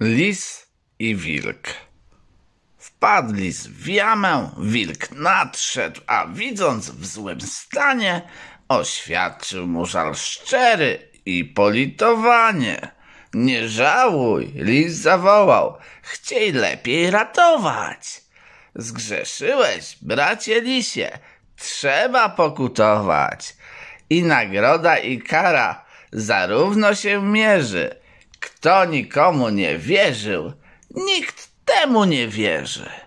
Lis i wilk. Wpadł lis w jamę, wilk nadszedł, a widząc w złym stanie, oświadczył mu żal szczery i politowanie. Nie żałuj, lis zawołał, chciej lepiej ratować. Zgrzeszyłeś, bracie lisie, trzeba pokutować. I nagroda i kara zarówno się mierzy – kto nikomu nie wierzył, nikt temu nie wierzy.